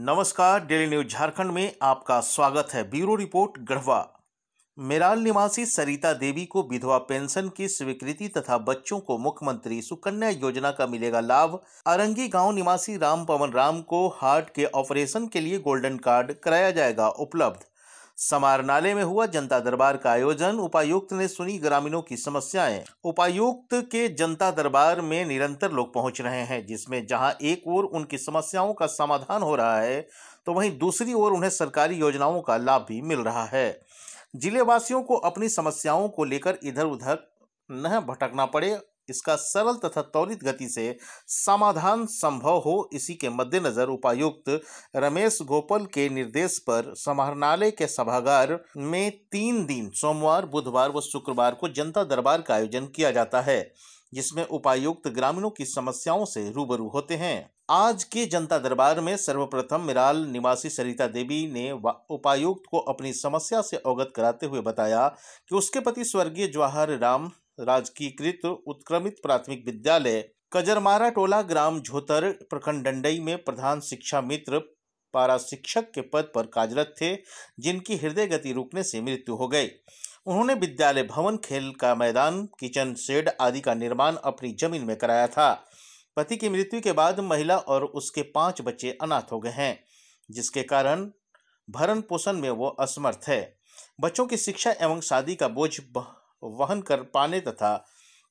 नमस्कार daily news Jharkhand में आपका स्वागत है ब्यूरो रिपोर्ट गढ़वा मेराल निवासी सरिता देवी को विधवा पेंशन की स्वीकृति तथा बच्चों को मुख्यमंत्री सुकन्या योजना का मिलेगा लाभ अरंगी गांव निवासी राम पवन राम को हार्ट के ऑपरेशन के लिए गोल्डन कार्ड कराया जाएगा उपलब्ध समारणालय में हुआ जनता दरबार का आयोजन उपायुक्त ने सुनी ग्रामीणों की समस्याएं उपायुक्त के जनता दरबार में निरंतर लोग पहुंच रहे हैं जिसमें जहां एक ओर उनकी समस्याओं का समाधान हो रहा है तो वहीं दूसरी ओर उन्हें सरकारी योजनाओं का लाभ भी मिल रहा है जिलेवासियों को अपनी समस्याओं को लेकर इधर उधर न भटकना पड़े इसका सरल तथा त्वरित गति से समाधान संभव हो इसी के मद्देनजर उपायुक्त रमेश गोपाल के निर्देश पर समाहरणालय के सभागार में तीन दिन सोमवार बुधवार व शुक्रवार को जनता दरबार का आयोजन किया जाता है जिसमें उपायुक्त ग्रामीणों की समस्याओं से रूबरू होते हैं आज के जनता दरबार में सर्वप्रथम मिराल निवासी सरिता देवी ने उपायुक्त को अपनी समस्या से अवगत कराते हुए बताया कि उसके पति स्वर्गीय जवाहर राम राजकीयकृत उत्क्रमित प्राथमिक विद्यालय कजरमारा टोला ग्राम झोतर प्रखंड डंडई में प्रधान शिक्षा मित्र पारा शिक्षक के पद पर कार्यरत थे जिनकी हृदय गति रुकने से मृत्यु हो गई उन्होंने विद्यालय भवन खेल का मैदान किचन शेड आदि का निर्माण अपनी जमीन में कराया था पति की मृत्यु के बाद महिला और उसके पांच बच्चे अनाथ हो गए हैं जिसके कारण भरण पोषण में वो असमर्थ है बच्चों की शिक्षा एवं शादी का बोझ वहन कर पाने तथा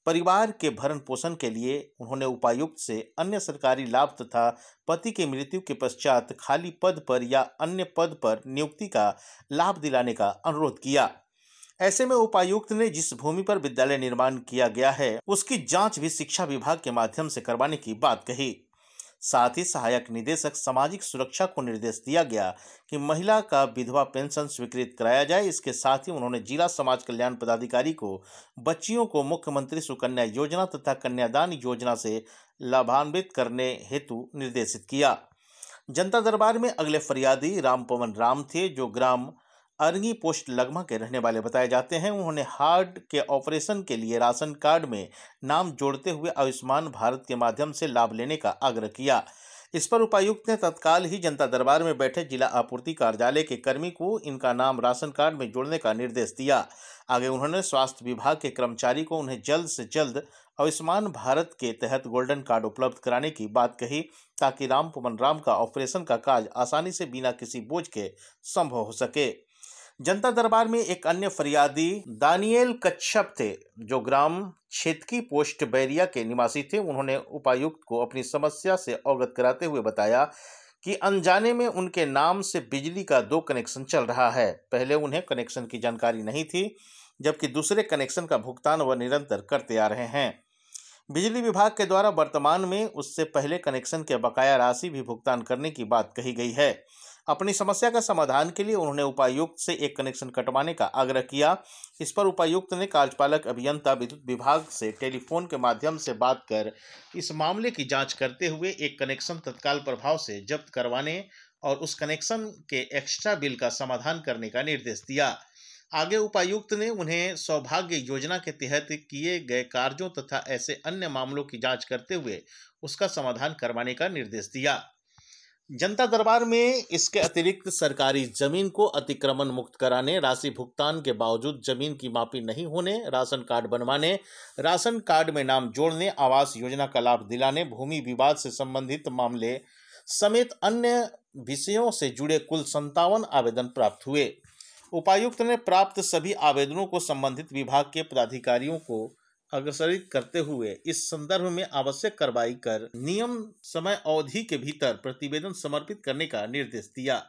परिवार के भरण पोषण के लिए उन्होंने उपायुक्त से अन्य सरकारी लाभ तथा पति की मृत्यु के पश्चात खाली पद पर या अन्य पद पर नियुक्ति का लाभ दिलाने का अनुरोध किया ऐसे में उपायुक्त ने जिस भूमि पर विद्यालय निर्माण किया गया है उसकी जांच भी शिक्षा विभाग के माध्यम से करवाने की बात कही साथ ही सहायक निदेशक सामाजिक सुरक्षा को निर्देश दिया गया कि महिला का विधवा पेंशन स्वीकृत कराया जाए इसके साथ ही उन्होंने जिला समाज कल्याण पदाधिकारी को बच्चियों को मुख्यमंत्री सुकन्या योजना तथा कन्यादान योजना से लाभान्वित करने हेतु निर्देशित किया जनता दरबार में अगले फरियादी राम पवन राम थे जो ग्राम अरंगी पोस्ट लगमा के रहने वाले बताए जाते हैं उन्होंने हार्ट के ऑपरेशन के लिए राशन कार्ड में नाम जोड़ते हुए आयुष्मान भारत के माध्यम से लाभ लेने का आग्रह किया इस पर उपायुक्त ने तत्काल ही जनता दरबार में बैठे जिला आपूर्ति कार्यालय के कर्मी को इनका नाम राशन कार्ड में जोड़ने का निर्देश दिया आगे उन्होंने स्वास्थ्य विभाग के कर्मचारी को उन्हें जल्द से जल्द आयुष्मान भारत के तहत गोल्डन कार्ड उपलब्ध कराने की बात कही ताकि राम पुमन राम का ऑपरेशन का काज आसानी से बिना किसी बोझ के संभव हो सके जनता दरबार में एक अन्य फरियादी दानियल कच्छप थे जो ग्राम छेतकी पोस्ट बैरिया के निवासी थे उन्होंने उपायुक्त को अपनी समस्या से अवगत कराते हुए बताया कि अनजाने में उनके नाम से बिजली का दो कनेक्शन चल रहा है पहले उन्हें कनेक्शन की जानकारी नहीं थी जबकि दूसरे कनेक्शन का भुगतान वह निरंतर करते आ रहे हैं बिजली विभाग के द्वारा वर्तमान में उससे पहले कनेक्शन के बकाया राशि भी भुगतान करने की बात कही गई है अपनी समस्या का समाधान के लिए उन्होंने उपायुक्त से एक कनेक्शन कटवाने का आग्रह किया इस पर उपायुक्त ने कार्यपालक अभियंता विद्युत विभाग से टेलीफोन के माध्यम से बात कर इस मामले की जांच करते हुए एक कनेक्शन तत्काल प्रभाव से जब्त करवाने और उस कनेक्शन के एक्स्ट्रा बिल का समाधान करने का निर्देश दिया आगे उपायुक्त ने उन्हें सौभाग्य योजना के तहत किए गए कार्यों तथा ऐसे अन्य मामलों की जांच करते हुए उसका समाधान करवाने का निर्देश दिया जनता दरबार में इसके अतिरिक्त सरकारी जमीन को अतिक्रमण मुक्त कराने राशि भुगतान के बावजूद जमीन की मापी नहीं होने राशन कार्ड बनवाने राशन कार्ड में नाम जोड़ने आवास योजना का लाभ दिलाने भूमि विवाद से संबंधित मामले समेत अन्य विषयों से जुड़े कुल संतावन आवेदन प्राप्त हुए उपायुक्त ने प्राप्त सभी आवेदनों को संबंधित विभाग के पदाधिकारियों को अग्रसरित करते हुए इस संदर्भ में आवश्यक कार्रवाई कर नियम समय अवधि के भीतर प्रतिवेदन समर्पित करने का निर्देश दिया